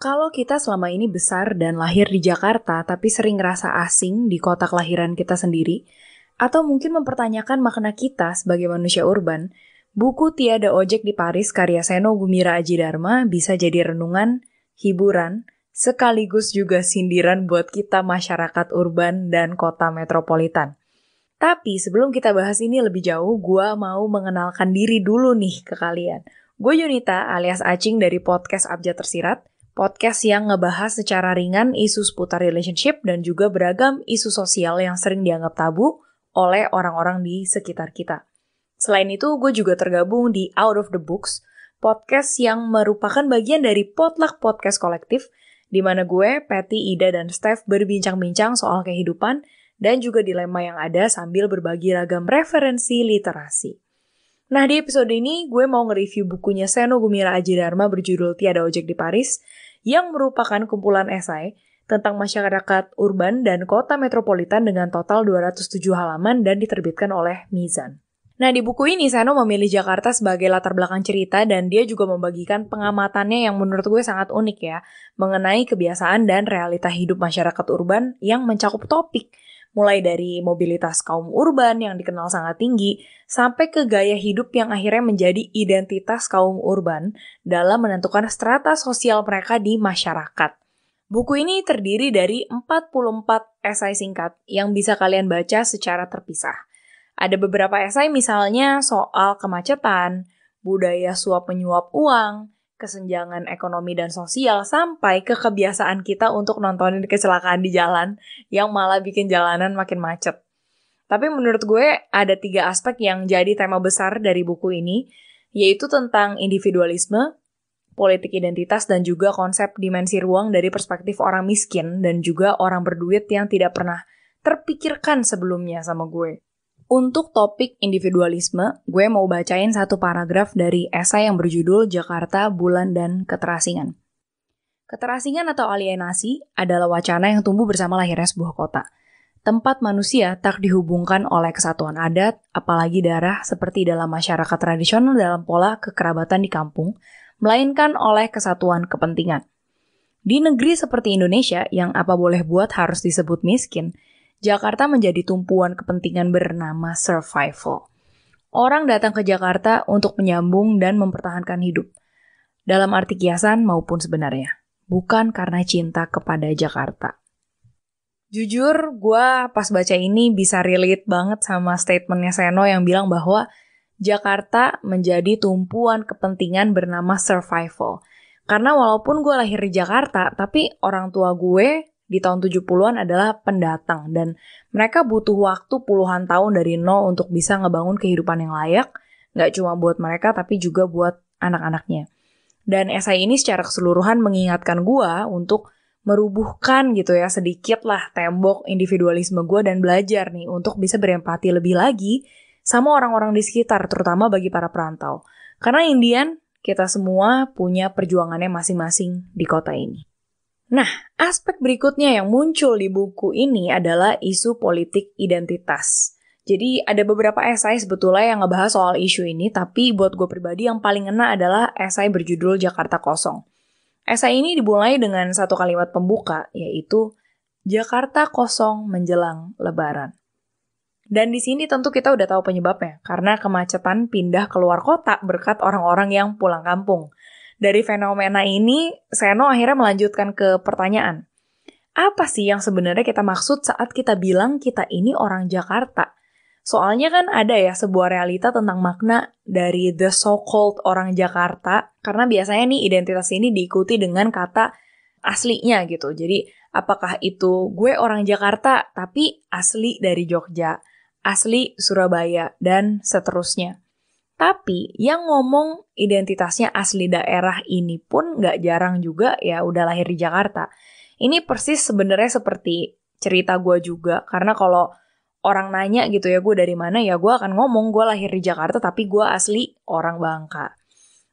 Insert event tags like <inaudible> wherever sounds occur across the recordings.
Kalau kita selama ini besar dan lahir di Jakarta, tapi sering ngerasa asing di kota kelahiran kita sendiri, atau mungkin mempertanyakan makna kita sebagai manusia urban, buku Tiada Ojek di Paris karya Seno Gumira Aji bisa jadi renungan, hiburan, sekaligus juga sindiran buat kita masyarakat urban dan kota metropolitan. Tapi sebelum kita bahas ini lebih jauh, gue mau mengenalkan diri dulu nih ke kalian. Gue Yunita alias Acing dari podcast Abjad Tersirat, podcast yang ngebahas secara ringan isu seputar relationship dan juga beragam isu sosial yang sering dianggap tabu oleh orang-orang di sekitar kita. Selain itu, gue juga tergabung di Out of the Books, podcast yang merupakan bagian dari Potluck Podcast Kolektif, di mana gue, Patty, Ida, dan Steph berbincang-bincang soal kehidupan dan juga dilema yang ada sambil berbagi ragam referensi literasi. Nah, di episode ini gue mau nge-review bukunya Seno Gumira Ajidarma berjudul Tiada Ojek di Paris yang merupakan kumpulan esai tentang masyarakat urban dan kota metropolitan dengan total 207 halaman dan diterbitkan oleh Mizan. Nah, di buku ini Sano memilih Jakarta sebagai latar belakang cerita dan dia juga membagikan pengamatannya yang menurut gue sangat unik ya, mengenai kebiasaan dan realita hidup masyarakat urban yang mencakup topik mulai dari mobilitas kaum urban yang dikenal sangat tinggi, sampai ke gaya hidup yang akhirnya menjadi identitas kaum urban dalam menentukan strata sosial mereka di masyarakat. Buku ini terdiri dari 44 esai singkat yang bisa kalian baca secara terpisah. Ada beberapa esai misalnya soal kemacetan, budaya suap-menyuap uang, kesenjangan ekonomi dan sosial sampai ke kebiasaan kita untuk nontonin kecelakaan di jalan yang malah bikin jalanan makin macet. Tapi menurut gue ada tiga aspek yang jadi tema besar dari buku ini, yaitu tentang individualisme, politik identitas, dan juga konsep dimensi ruang dari perspektif orang miskin dan juga orang berduit yang tidak pernah terpikirkan sebelumnya sama gue. Untuk topik individualisme, gue mau bacain satu paragraf dari esai yang berjudul Jakarta, Bulan, dan Keterasingan. Keterasingan atau alienasi adalah wacana yang tumbuh bersama lahirnya sebuah kota. Tempat manusia tak dihubungkan oleh kesatuan adat, apalagi darah seperti dalam masyarakat tradisional dalam pola kekerabatan di kampung, melainkan oleh kesatuan kepentingan. Di negeri seperti Indonesia yang apa boleh buat harus disebut miskin, Jakarta menjadi tumpuan kepentingan bernama survival. Orang datang ke Jakarta untuk menyambung dan mempertahankan hidup, dalam arti kiasan maupun sebenarnya, bukan karena cinta kepada Jakarta. Jujur, gue pas baca ini bisa relate banget sama statementnya Seno yang bilang bahwa Jakarta menjadi tumpuan kepentingan bernama survival. Karena walaupun gue lahir di Jakarta, tapi orang tua gue di tahun 70-an adalah pendatang dan mereka butuh waktu puluhan tahun dari nol untuk bisa ngebangun kehidupan yang layak, nggak cuma buat mereka tapi juga buat anak-anaknya. Dan esai ini secara keseluruhan mengingatkan gue untuk merubuhkan gitu ya sedikit lah tembok individualisme gue dan belajar nih untuk bisa berempati lebih lagi sama orang-orang di sekitar, terutama bagi para perantau. Karena Indian, kita semua punya perjuangannya masing-masing di kota ini. Nah, aspek berikutnya yang muncul di buku ini adalah isu politik identitas. Jadi ada beberapa esai sebetulnya yang ngebahas soal isu ini, tapi buat gue pribadi yang paling ngena adalah esai berjudul Jakarta Kosong. Esai ini dimulai dengan satu kalimat pembuka, yaitu Jakarta kosong menjelang lebaran. Dan di sini tentu kita udah tahu penyebabnya, karena kemacetan pindah keluar kota berkat orang-orang yang pulang kampung. Dari fenomena ini, Seno akhirnya melanjutkan ke pertanyaan. Apa sih yang sebenarnya kita maksud saat kita bilang kita ini orang Jakarta? Soalnya kan ada ya sebuah realita tentang makna dari the so-called orang Jakarta, karena biasanya nih identitas ini diikuti dengan kata aslinya gitu. Jadi apakah itu gue orang Jakarta tapi asli dari Jogja, asli Surabaya, dan seterusnya. Tapi yang ngomong identitasnya asli daerah ini pun nggak jarang juga ya udah lahir di Jakarta. Ini persis sebenarnya seperti cerita gue juga. Karena kalau orang nanya gitu ya gue dari mana ya gue akan ngomong gue lahir di Jakarta tapi gue asli orang Bangka.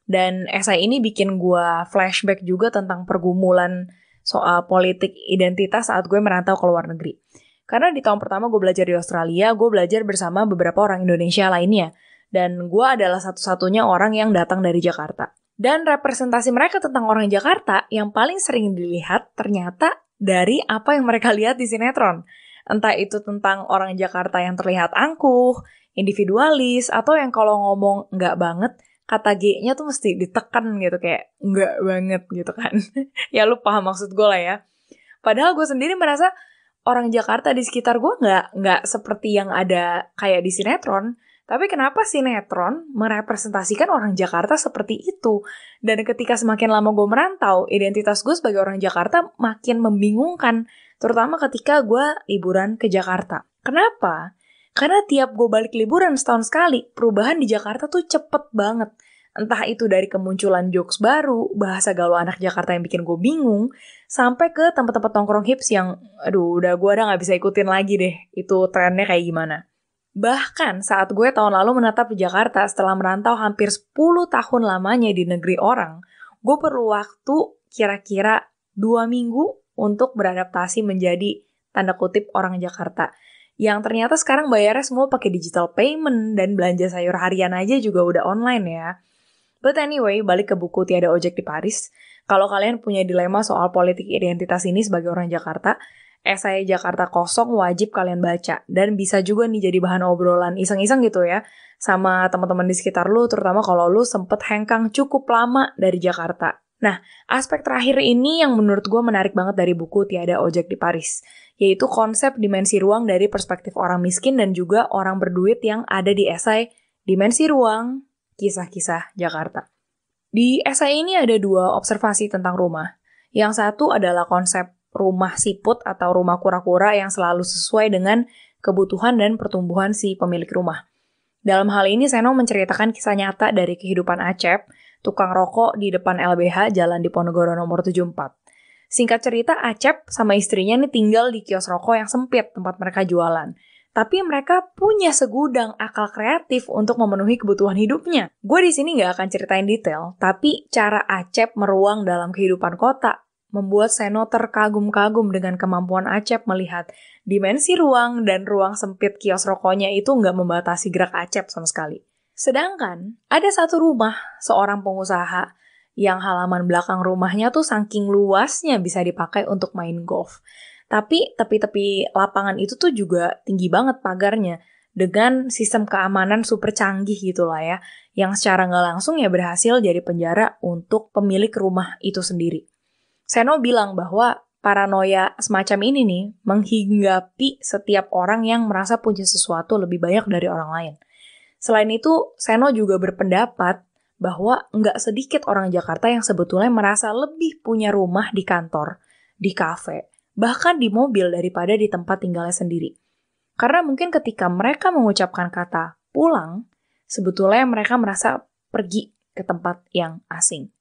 Dan esai ini bikin gue flashback juga tentang pergumulan soal politik identitas saat gue merantau ke luar negeri. Karena di tahun pertama gue belajar di Australia, gue belajar bersama beberapa orang Indonesia lainnya dan gue adalah satu-satunya orang yang datang dari Jakarta. Dan representasi mereka tentang orang Jakarta yang paling sering dilihat ternyata dari apa yang mereka lihat di sinetron. Entah itu tentang orang Jakarta yang terlihat angkuh, individualis, atau yang kalau ngomong nggak banget, kata G-nya tuh mesti ditekan gitu, kayak nggak banget gitu kan. <laughs> ya lu paham maksud gue lah ya. Padahal gue sendiri merasa orang Jakarta di sekitar gue nggak nggak seperti yang ada kayak di sinetron tapi kenapa sinetron merepresentasikan orang Jakarta seperti itu? Dan ketika semakin lama gue merantau, identitas gue sebagai orang Jakarta makin membingungkan, terutama ketika gue liburan ke Jakarta. Kenapa? Karena tiap gue balik liburan setahun sekali, perubahan di Jakarta tuh cepet banget. Entah itu dari kemunculan jokes baru, bahasa galau anak Jakarta yang bikin gue bingung, sampai ke tempat-tempat tongkrong hips yang, aduh udah gue udah gak bisa ikutin lagi deh, itu trennya kayak gimana. Bahkan saat gue tahun lalu menetap di Jakarta setelah merantau hampir 10 tahun lamanya di negeri orang, gue perlu waktu kira-kira dua minggu untuk beradaptasi menjadi tanda kutip orang Jakarta. Yang ternyata sekarang bayarnya semua pakai digital payment dan belanja sayur harian aja juga udah online ya. But anyway, balik ke buku Tiada Ojek di Paris. Kalau kalian punya dilema soal politik identitas ini sebagai orang Jakarta, esai Jakarta Kosong wajib kalian baca. Dan bisa juga nih jadi bahan obrolan iseng-iseng gitu ya sama teman-teman di sekitar lu, terutama kalau lu sempet hengkang cukup lama dari Jakarta. Nah, aspek terakhir ini yang menurut gue menarik banget dari buku Tiada Ojek di Paris, yaitu konsep dimensi ruang dari perspektif orang miskin dan juga orang berduit yang ada di esai Dimensi Ruang, Kisah-Kisah Jakarta. Di esai ini ada dua observasi tentang rumah. Yang satu adalah konsep rumah siput atau rumah kura-kura yang selalu sesuai dengan kebutuhan dan pertumbuhan si pemilik rumah. Dalam hal ini, Seno menceritakan kisah nyata dari kehidupan Acep, tukang rokok di depan LBH Jalan Diponegoro nomor 74. Singkat cerita, Acep sama istrinya nih tinggal di kios rokok yang sempit tempat mereka jualan. Tapi mereka punya segudang akal kreatif untuk memenuhi kebutuhan hidupnya. Gue di sini nggak akan ceritain detail, tapi cara Acep meruang dalam kehidupan kota membuat Seno terkagum-kagum dengan kemampuan Acep melihat dimensi ruang dan ruang sempit kios rokoknya itu nggak membatasi gerak Acep sama sekali. Sedangkan ada satu rumah seorang pengusaha yang halaman belakang rumahnya tuh saking luasnya bisa dipakai untuk main golf. Tapi tepi-tepi lapangan itu tuh juga tinggi banget pagarnya dengan sistem keamanan super canggih gitulah ya, yang secara nggak langsung ya berhasil jadi penjara untuk pemilik rumah itu sendiri. Seno bilang bahwa paranoia semacam ini nih menghinggapi setiap orang yang merasa punya sesuatu lebih banyak dari orang lain. Selain itu, Seno juga berpendapat bahwa nggak sedikit orang Jakarta yang sebetulnya merasa lebih punya rumah di kantor, di kafe, bahkan di mobil daripada di tempat tinggalnya sendiri. Karena mungkin ketika mereka mengucapkan kata pulang, sebetulnya mereka merasa pergi ke tempat yang asing.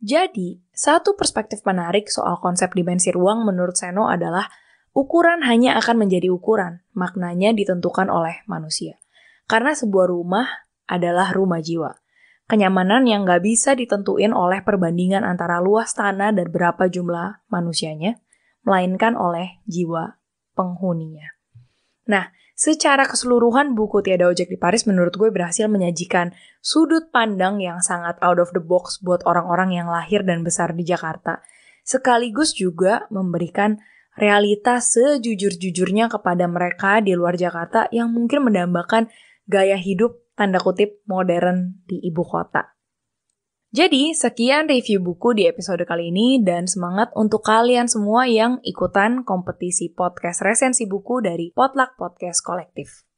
Jadi, satu perspektif menarik soal konsep dimensi ruang menurut Seno adalah ukuran hanya akan menjadi ukuran, maknanya ditentukan oleh manusia. Karena sebuah rumah adalah rumah jiwa. Kenyamanan yang nggak bisa ditentuin oleh perbandingan antara luas tanah dan berapa jumlah manusianya, melainkan oleh jiwa penghuninya. Nah, secara keseluruhan buku Tiada Ojek di Paris menurut gue berhasil menyajikan sudut pandang yang sangat out of the box buat orang-orang yang lahir dan besar di Jakarta. Sekaligus juga memberikan realitas sejujur-jujurnya kepada mereka di luar Jakarta yang mungkin mendambakan gaya hidup tanda kutip modern di ibu kota. Jadi, sekian review buku di episode kali ini dan semangat untuk kalian semua yang ikutan kompetisi podcast resensi buku dari Potluck Podcast Collective.